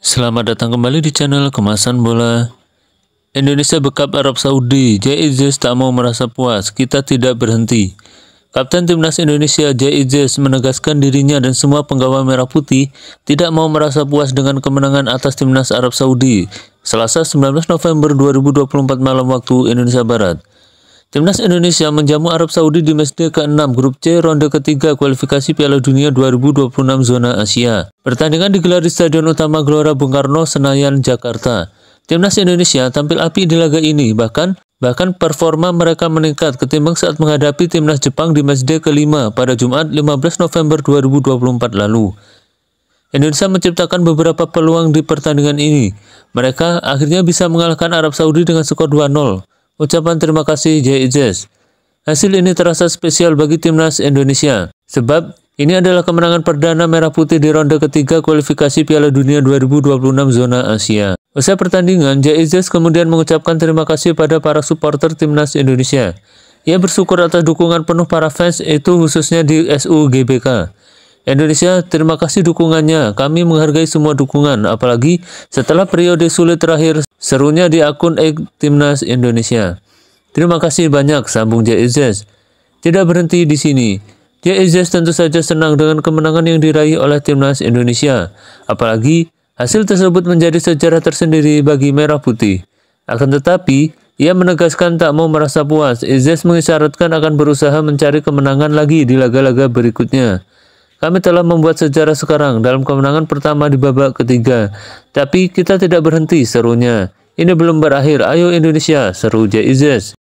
Selamat datang kembali di channel Kemasan Bola. Indonesia bekap Arab Saudi, Jaiz tak mau merasa puas, kita tidak berhenti. Kapten Timnas Indonesia Jaiz menegaskan dirinya dan semua penggawa merah putih tidak mau merasa puas dengan kemenangan atas Timnas Arab Saudi. Selasa 19 November 2024 malam waktu Indonesia Barat. Timnas Indonesia menjamu Arab Saudi di matchday ke-6 grup C ronde ketiga kualifikasi Piala Dunia 2026 zona Asia. Pertandingan digelar di Stadion Utama Gelora Bung Karno, Senayan, Jakarta. Timnas Indonesia tampil api di laga ini, bahkan bahkan performa mereka meningkat ketimbang saat menghadapi timnas Jepang di matchday ke-5 pada Jumat 15 November 2024 lalu. Indonesia menciptakan beberapa peluang di pertandingan ini. Mereka akhirnya bisa mengalahkan Arab Saudi dengan skor 2-0. Ucapan terima kasih JIJS. Hasil ini terasa spesial bagi timnas Indonesia, sebab ini adalah kemenangan perdana Merah Putih di ronde ketiga kualifikasi Piala Dunia 2026 zona Asia. Usai pertandingan, JIJS kemudian mengucapkan terima kasih pada para supporter timnas Indonesia. Ia bersyukur atas dukungan penuh para fans, itu khususnya di SU Indonesia, terima kasih dukungannya. Kami menghargai semua dukungan, apalagi setelah periode sulit terakhir serunya di akun e Timnas Indonesia. Terima kasih banyak, sambung JEZ. Tidak berhenti di sini. JEZ tentu saja senang dengan kemenangan yang diraih oleh Timnas Indonesia. Apalagi, hasil tersebut menjadi sejarah tersendiri bagi Merah Putih. Akan tetapi, ia menegaskan tak mau merasa puas. Izes mengisyaratkan akan berusaha mencari kemenangan lagi di laga-laga berikutnya. Kami telah membuat sejarah sekarang dalam kemenangan pertama di babak ketiga. Tapi kita tidak berhenti serunya. Ini belum berakhir. Ayo Indonesia, seru Jay